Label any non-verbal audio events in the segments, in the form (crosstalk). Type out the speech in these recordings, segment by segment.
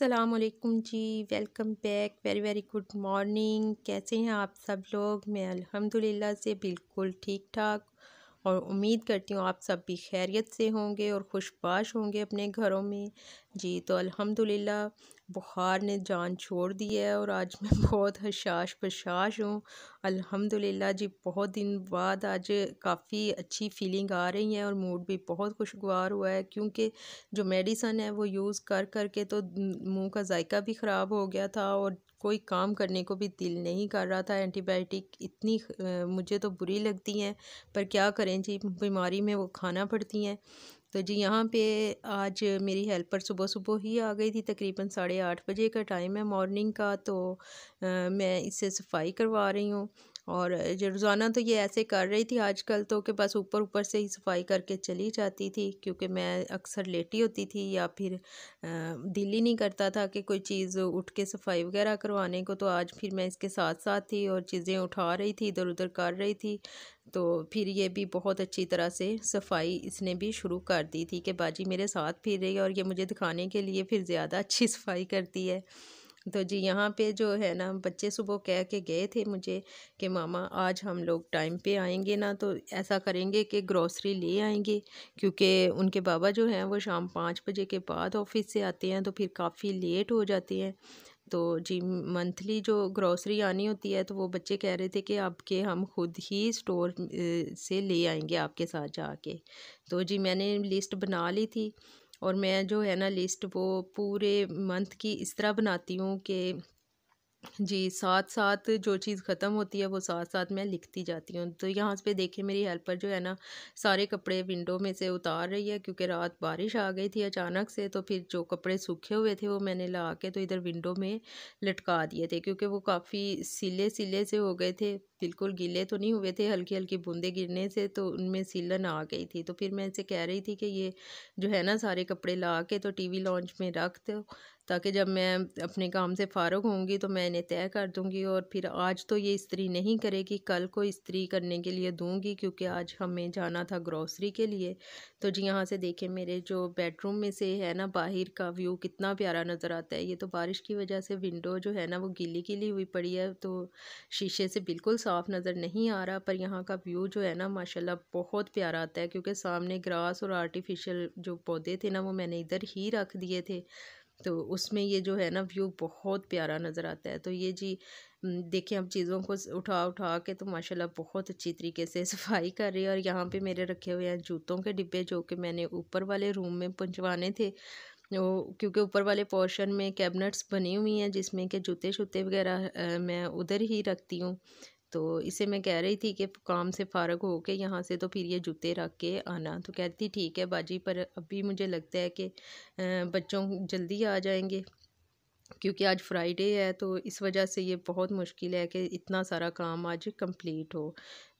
असलकुम जी welcome back very very good morning कैसे हैं आप सब लोग मैं अल्हम्दुलिल्लाह से बिल्कुल ठीक ठाक और उम्मीद करती हूँ आप सब भी खैरियत से होंगे और खुशबाश होंगे अपने घरों में जी तो अल्हम्दुलिल्लाह बुखार ने जान छोड़ दी है और आज मैं (laughs) बहुत हशाश पशाश हूँ अल्हम्दुलिल्लाह जी बहुत दिन बाद आज काफ़ी अच्छी फीलिंग आ रही है और मूड भी बहुत खुशगवार हुआ है क्योंकि जो मेडिसन है वो यूज़ कर कर के तो मुंह का जायका भी ख़राब हो गया था और कोई काम करने को भी दिल नहीं कर रहा था एंटीबायोटिक इतनी मुझे तो बुरी लगती हैं पर क्या करें जी बीमारी में वो खाना पड़ती हैं तो जी यहाँ पे आज मेरी हेल्पर सुबह सुबह ही आ गई थी तकरीबन साढ़े आठ बजे का टाइम है मॉर्निंग का तो आ, मैं इससे सफाई करवा रही हूँ और रोज़ाना तो ये ऐसे कर रही थी आजकल तो कि बस ऊपर ऊपर से ही सफाई करके चली जाती थी क्योंकि मैं अक्सर लेटी होती थी या फिर दिल ही नहीं करता था कि कोई चीज़ उठ के सफाई वगैरह करवाने को तो आज फिर मैं इसके साथ साथ थी और चीज़ें उठा रही थी इधर उधर कर रही थी तो फिर ये भी बहुत अच्छी तरह से सफाई इसने भी शुरू कर दी थी कि बाजी मेरे साथ फिर रही है और ये मुझे दिखाने के लिए फिर ज़्यादा अच्छी (laughs) सफाई करती है तो जी यहाँ पे जो है ना बच्चे सुबह कह के गए थे मुझे कि मामा आज हम लोग टाइम पे आएंगे ना तो ऐसा करेंगे कि ग्रॉसरी ले आएंगे क्योंकि उनके बाबा जो हैं वो शाम पाँच बजे के बाद ऑफिस से आते हैं तो फिर काफ़ी लेट हो जाते हैं तो जी मंथली जो ग्रॉसरी आनी होती है तो वो बच्चे कह रहे थे कि आपके हम खुद ही स्टोर से ले आएंगे आपके साथ जाके तो जी मैंने लिस्ट बना ली थी और मैं जो है ना लिस्ट वो पूरे मंथ की इस तरह बनाती हूँ कि जी साथ साथ जो चीज़ ख़त्म होती है वो साथ साथ मैं लिखती जाती हूँ तो यहाँ पे देखें मेरी हेल्पर जो है ना सारे कपड़े विंडो में से उतार रही है क्योंकि रात बारिश आ गई थी अचानक से तो फिर जो कपड़े सूखे हुए थे वो मैंने ला के तो इधर विंडो में लटका दिए थे क्योंकि वो काफ़ी सिले सिले से हो गए थे बिल्कुल गीले तो नहीं हुए थे हल्की हल्की बूंदे गिरने से तो उनमें सीलन आ गई थी तो फिर मैं इसे कह रही थी कि ये जो है ना सारे कपड़े ला के तो टीवी लॉन्च में रख दो ताकि जब मैं अपने काम से फ़ारग होंगी तो मैं इन्हें तय कर दूंगी और फिर आज तो ये इस्त्री नहीं करेगी कल को इस्त्री करने के लिए दूंगी क्योंकि आज हमें जाना था ग्रॉसरी के लिए तो जी यहाँ से देखें मेरे जो बेडरूम में से है ना बाहर का व्यू कितना प्यारा नज़र आता है ये तो बारिश की वजह से विंडो जो है ना वो गीली गीली हुई पड़ी है तो शीशे से बिल्कुल साफ़ नज़र नहीं आ रहा पर यहाँ का व्यू जो है ना माशाल्लाह बहुत प्यारा आता है क्योंकि सामने ग्रास और आर्टिफिशियल जो पौधे थे ना वो मैंने इधर ही रख दिए थे तो उसमें ये जो है ना व्यू बहुत प्यारा नज़र आता है तो ये जी देखें हम चीज़ों को उठा उठा के तो माशाल्लाह बहुत अच्छी तरीके से (laughs) सफाई कर रही है और यहाँ पे मेरे रखे हुए हैं जूतों के डिब्बे जो कि मैंने ऊपर वाले रूम में पहुँचवाने थे वो क्योंकि ऊपर वाले पोर्शन में कैबिनेट्स बनी हुई हैं जिसमें कि जूते शूते वगैरह मैं उधर ही रखती हूँ तो इसे मैं कह रही थी कि काम से फारग हो के यहाँ से तो फिर ये जूते रख के आना तो कहती ठीक है बाजी पर अभी मुझे लगता है कि बच्चों जल्दी आ जाएंगे क्योंकि आज फ्राइडे है तो इस वजह से ये बहुत मुश्किल है कि इतना सारा काम आज कंप्लीट हो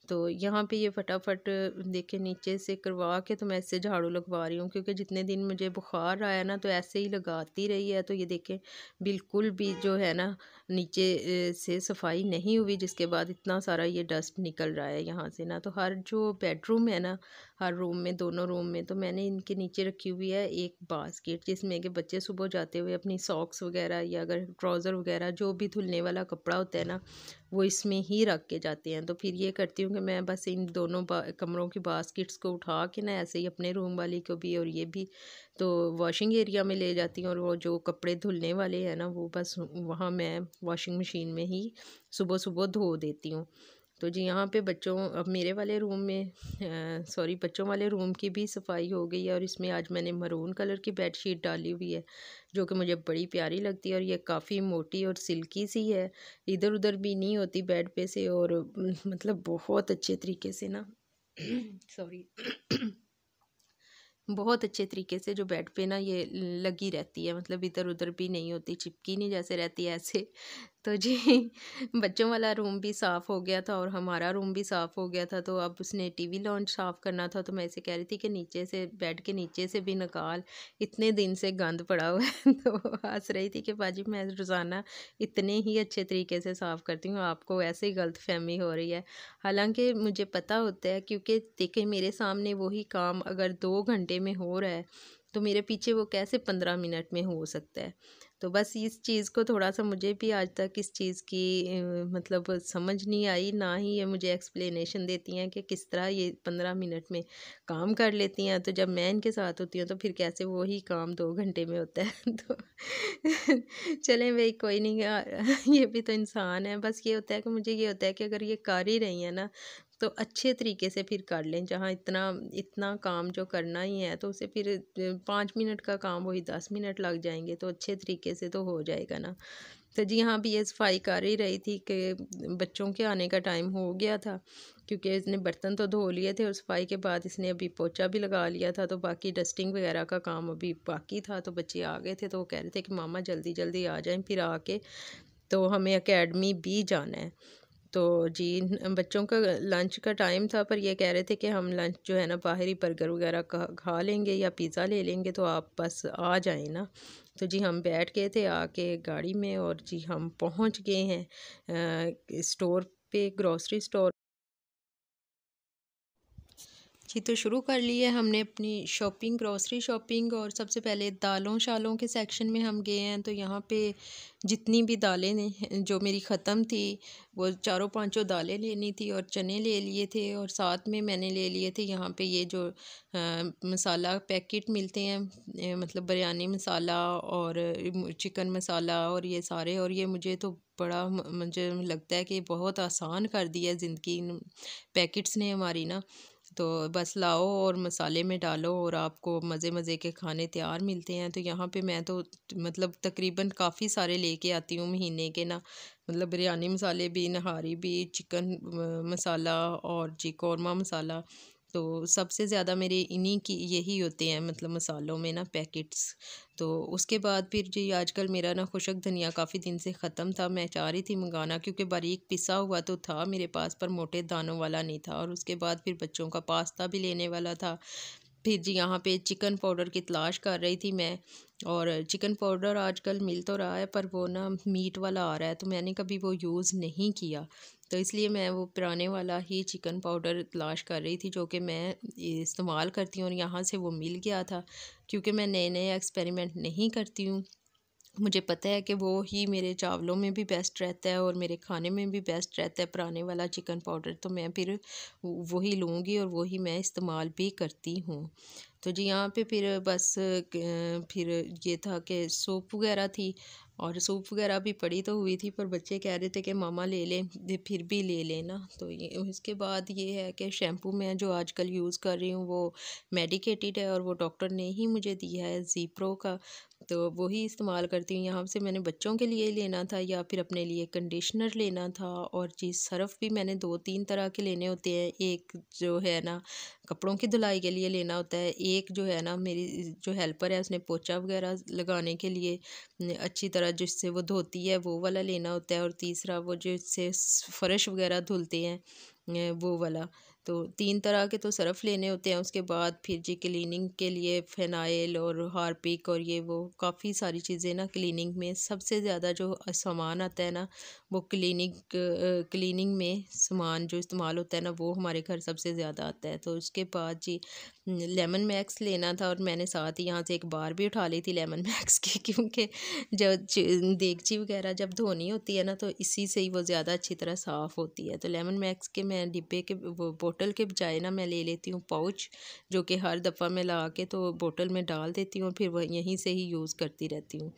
तो यहाँ पे ये फटाफट देखे नीचे से करवा के तो मैं इससे झाड़ू लगवा रही हूँ क्योंकि जितने दिन मुझे बुखार आया ना तो ऐसे ही लगाती रही है तो ये देखें बिल्कुल भी जो है ना नीचे से सफाई नहीं हुई जिसके बाद इतना सारा ये डस्ट निकल रहा है यहाँ से ना तो हर जो बेडरूम है ना हर रूम में दोनों रूम में तो मैंने इनके नीचे रखी हुई है एक बास्केट जिसमें कि बच्चे सुबह जाते हुए अपनी सॉक्स वगैरह या अगर ट्राउज़र वगैरह जो भी धुलने वाला कपड़ा होता है ना वो इसमें ही रख के जाते हैं तो फिर ये करती हूँ कि मैं बस इन दोनों कमरों की बास्किट्स को उठा के ना ऐसे ही अपने रूम वाली को भी और ये भी तो वॉशिंग एरिया में ले जाती हूँ और वो जो कपड़े धुलने वाले हैं ना वो बस वहाँ मैं वॉशिंग मशीन में ही सुबह सुबह धो देती हूँ तो जी यहाँ पे बच्चों अब मेरे वाले रूम में सॉरी बच्चों वाले रूम की भी सफाई हो गई है और इसमें आज मैंने मरून कलर की बेड शीट डाली हुई है जो कि मुझे बड़ी प्यारी लगती है और ये काफ़ी मोटी और सिल्की सी है इधर उधर भी नहीं होती बेड पे से और मतलब बहुत अच्छे तरीके से ना सॉरी बहुत अच्छे तरीके से जो बेड पे ना ये लगी रहती है मतलब इधर उधर भी नहीं होती चिपकी नहीं जैसे रहती है ऐसे तो जी बच्चों वाला रूम भी साफ़ हो गया था और हमारा रूम भी साफ़ हो गया था तो अब उसने टीवी लॉन्च साफ़ करना था तो मैं ऐसे कह रही थी कि नीचे से बेड के नीचे से भी निकाल इतने दिन से गंद पड़ा हुआ है (laughs) तो हंस रही थी कि भाजी मैं रोज़ाना इतने ही अच्छे तरीके से साफ़ करती हूँ आपको ऐसे ही गलत फहमी हो रही है हालांकि मुझे पता होता है क्योंकि देखें मेरे सामने वही काम अगर दो घंटे में हो रहा है तो मेरे पीछे वो कैसे पंद्रह मिनट में हो सकता है तो बस इस चीज़ को थोड़ा सा मुझे भी आज तक इस चीज़ की मतलब समझ नहीं आई ना ही ये मुझे एक्सप्लेनेशन देती हैं कि किस तरह ये पंद्रह मिनट में काम कर लेती हैं तो जब मैं इनके साथ होती हूँ तो फिर कैसे वो ही काम दो घंटे में होता है (laughs) तो चलें भाई कोई नहीं ये भी तो इंसान है बस ये होता है कि मुझे ये होता है कि अगर ये कर ही रही हैं ना तो अच्छे तरीके से फिर कर लें जहाँ इतना इतना काम जो करना ही है तो उसे फिर पाँच मिनट का काम वही दस मिनट लग जाएंगे तो अच्छे तरीके से तो हो जाएगा ना तो जी हाँ भी ये सफाई कर ही रही थी कि बच्चों के आने का टाइम हो गया था क्योंकि इसने बर्तन तो धो लिए थे और सफाई के बाद इसने अभी पोचा भी लगा लिया था तो बाकी डस्टिंग वगैरह का काम अभी बाकी था तो बच्चे आ गए थे तो वो कह रहे थे कि मामा जल्दी जल्दी आ जाएं फिर आके तो हमें अकेडमी भी जाना है तो जी बच्चों का लंच का टाइम था पर ये कह रहे थे कि हम लंच जो है ना बाहर ही बर्गर वगैरह खा लेंगे या पिज़्ज़ा ले लेंगे तो आप बस आ जाएं ना तो जी हम बैठ गए थे आके गाड़ी में और जी हम पहुंच गए हैं स्टोर पे ग्रोसरी स्टोर जी तो शुरू कर ली है हमने अपनी शॉपिंग ग्रॉसरी शॉपिंग और सबसे पहले दालों शालों के सेक्शन में हम गए हैं तो यहाँ पे जितनी भी दालें जो मेरी ख़त्म थी वो चारों पांचों दालें लेनी थी और चने ले लिए थे और साथ में मैंने ले लिए थे यहाँ पे ये जो आ, मसाला पैकेट मिलते हैं मतलब बिरयानी मसाला और चिकन मसाला और ये सारे और ये मुझे तो बड़ा मुझे लगता है कि बहुत आसान कर दिया ज़िंदगी पैकेट्स ने हमारी ना तो बस लाओ और मसाले में डालो और आपको मज़े मज़े के खाने तैयार मिलते हैं तो यहाँ पे मैं तो मतलब तकरीबन काफ़ी सारे लेके आती हूँ महीने के ना मतलब बिरयानी मसाले भी नहारी भी चिकन मसाला और जी कौरमा मसाला तो सबसे ज़्यादा मेरे इन्हीं की यही होते हैं मतलब मसालों में ना पैकेट्स तो उसके बाद फिर जी आजकल मेरा ना खुशक धनिया काफ़ी दिन से ख़त्म था मैं चाह रही थी मंगाना क्योंकि बारीक पिसा हुआ तो था मेरे पास पर मोटे दानों वाला नहीं था और उसके बाद फिर बच्चों का पास्ता भी लेने वाला था फिर जी यहाँ पे चिकन पाउडर की तलाश कर रही थी मैं और चिकन पाउडर आजकल मिल तो रहा है पर वो ना मीट वाला आ रहा है तो मैंने कभी वो यूज़ नहीं किया तो इसलिए मैं वो पुराने वाला ही चिकन पाउडर तलाश कर रही थी जो कि मैं इस्तेमाल करती हूँ और यहाँ से वो मिल गया था क्योंकि मैं नए नए एक्सपेरिमेंट नहीं करती हूँ मुझे पता है कि वो ही मेरे चावलों में भी बेस्ट रहता है और मेरे खाने में भी बेस्ट रहता है पुराने वाला चिकन पाउडर तो मैं फिर वही लूँगी और वही मैं इस्तेमाल भी करती हूँ तो जी यहाँ पे फिर बस फिर ये था कि सूप वगैरह थी और सूप वगैरह भी पड़ी तो हुई थी पर बच्चे कह रहे थे कि मामा ले लें फिर भी ले लेना तो ये उसके बाद ये है कि शैम्पू मैं जो आजकल यूज़ कर रही हूँ वो मेडिकेटेड है और वो डॉक्टर ने ही मुझे दिया है ज़ीप्रो का तो वही इस्तेमाल करती हूँ यहाँ से मैंने बच्चों के लिए लेना था या फिर अपने लिए कंडीशनर लेना था और जी सर्फ़ भी मैंने दो तीन तरह के लेने होते हैं एक जो है ना कपड़ों की धुलाई के लिए लेना होता है एक जो है ना मेरी जो हेल्पर है उसने पोचा वगैरह लगाने के लिए अच्छी तरह जिससे वो धोती है वो वाला लेना होता है और तीसरा वो जिससे फ़र्श वगैरह धुलते हैं वो वाला तो तीन तरह के तो सरफ़ लेने होते हैं उसके बाद फिर जी क्लीनिंग के लिए फेनाइल और हारपिक और ये वो काफ़ी सारी चीज़ें ना क्लीनिंग में सबसे ज़्यादा जो सामान आता है ना वो क्लीनिक क्लीनिंग में सामान जो इस्तेमाल होता है ना वो हमारे घर सबसे ज़्यादा आता है तो उसके बाद जी लेमन मैक्स लेना था और मैंने साथ ही यहाँ से एक बार भी उठा ली थी लेमन मैक्स (laughs) की क्योंकि जब देगची वगैरह जब धोनी होती है ना तो इसी से ही वो ज़्यादा अच्छी तरह साफ़ होती है तो लेमन मैक्स के मैं डिब्बे के वो बोटल के बजाय ना मैं ले लेती हूँ पाउच जो कि हर दफ़ा मैं ला के तो बोटल में डाल देती हूँ फिर वह यहीं से ही यूज़ करती रहती हूँ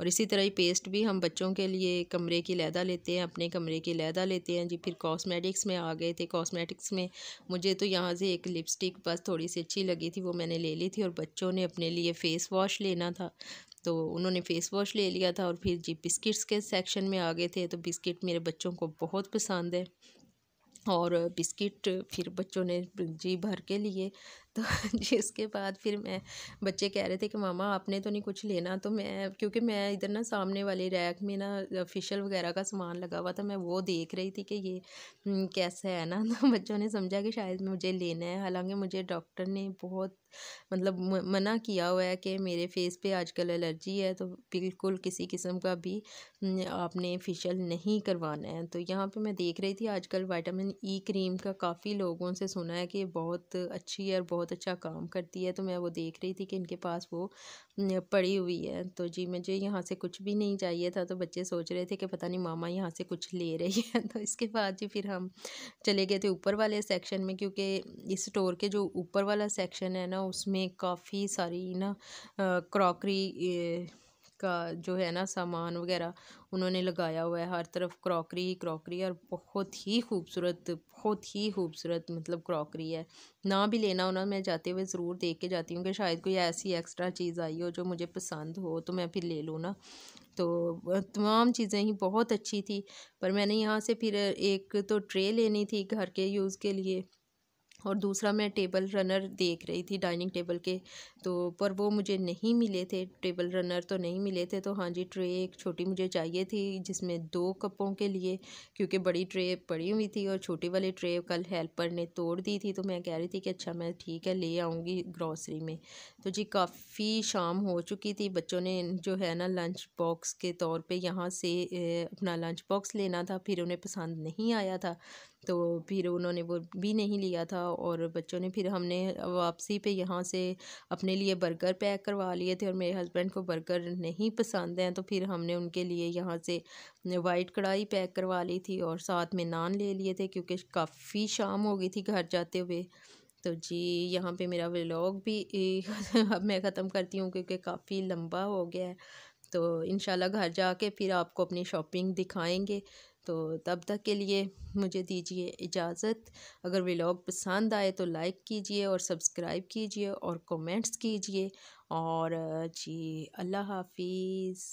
और इसी तरह ही पेस्ट भी हम बच्चों के लिए कमरे की लैदा ले लेते हैं अपने कमरे के लहदा लेते हैं जी फिर कॉस्मेटिक्स में आ गए थे कॉस्मेटिक्स में मुझे तो यहाँ से एक लिपस्टिक बस थोड़ी सी अच्छी लगी थी वो मैंने ले ली थी और बच्चों ने अपने लिए फ़ेस वॉश लेना था तो उन्होंने फ़ेस वॉश ले लिया था और फिर जी बिस्किट्स के सेक्शन में आ गए थे तो बिस्किट मेरे बच्चों को बहुत पसंद है और बिस्किट फिर बच्चों ने जी भर के लिए तो (laughs) जी उसके बाद फिर मैं बच्चे कह रहे थे कि मामा आपने तो नहीं कुछ लेना तो मैं क्योंकि मैं इधर ना सामने वाले रैक में ना फिशल वगैरह का सामान लगा हुआ था मैं वो देख रही थी कि ये हम्म, कैसा है ना (laughs) तो बच्चों ने समझा कि शायद मुझे लेना है हालांकि मुझे डॉक्टर ने बहुत मतलब मना किया हुआ है कि मेरे फेस पे आजकल एलर्जी है तो बिल्कुल किसी किस्म का भी हम्म, आपने फेशियल नहीं करवाना है तो यहाँ पे मैं देख रही थी आजकल विटामिन ई क्रीम का काफ़ी लोगों से सुना है कि बहुत अच्छी है और बहुत बहुत अच्छा काम करती है तो मैं वो देख रही थी कि इनके पास वो पड़ी हुई है तो जी मुझे यहाँ से कुछ भी नहीं चाहिए था तो बच्चे सोच रहे थे कि पता नहीं मामा यहाँ से कुछ ले रही (laughs) है तो इसके बाद जी फिर हम चले गए थे ऊपर वाले सेक्शन में क्योंकि इस स्टोर के जो ऊपर वाला सेक्शन है ना उसमें काफ़ी सारी ना क्रॉकरी का जो है ना सामान वगैरह उन्होंने लगाया हुआ है हर तरफ क्रॉकरी ही क्रॉकरी और बहुत ही खूबसूरत बहुत ही खूबसूरत मतलब क्रॉकरी है ना भी लेना होना मैं जाते हुए ज़रूर देख के जाती हूँ कि शायद कोई ऐसी एक्स्ट्रा चीज़ आई हो जो मुझे पसंद हो तो मैं फिर ले लूँ ना तो तमाम चीज़ें ही बहुत अच्छी थी पर मैंने यहाँ से फिर एक तो ट्रे लेनी थी घर के यूज़ के लिए और दूसरा मैं टेबल रनर देख रही थी डाइनिंग टेबल के तो पर वो मुझे नहीं मिले थे टेबल रनर तो नहीं मिले थे तो हाँ जी ट्रे एक छोटी मुझे चाहिए थी जिसमें दो कपों के लिए क्योंकि बड़ी ट्रे पड़ी हुई थी और छोटी वाली ट्रे कल हेल्पर ने तोड़ दी थी तो मैं कह रही थी कि अच्छा मैं ठीक है ले आऊँगी ग्रॉसरी में तो जी काफ़ी शाम हो चुकी थी बच्चों ने जो है ना लंच बॉक्स के तौर पर यहाँ से अपना लंच बॉक्स लेना था फिर उन्हें पसंद नहीं आया था तो फिर उन्होंने वो भी नहीं लिया था और बच्चों ने फिर हमने वापसी पे यहाँ से अपने लिए बर्गर पैक करवा लिए थे और मेरे हस्बैंड को बर्गर नहीं पसंद हैं तो फिर हमने उनके लिए यहाँ से वाइट कढ़ाई पैक करवा ली थी और साथ में नान ले लिए थे क्योंकि काफ़ी शाम हो गई थी घर जाते हुए तो जी यहाँ पे मेरा व्लॉग भी (laughs) अब मैं ख़त्म करती हूँ क्योंकि काफ़ी लंबा हो गया है तो इन घर जाके फिर आपको अपनी शॉपिंग दिखाएंगे तो तब तक के लिए मुझे दीजिए इजाज़त अगर व्लॉग पसंद आए तो लाइक कीजिए और सब्सक्राइब कीजिए और कमेंट्स कीजिए और जी अल्लाह हाफिज़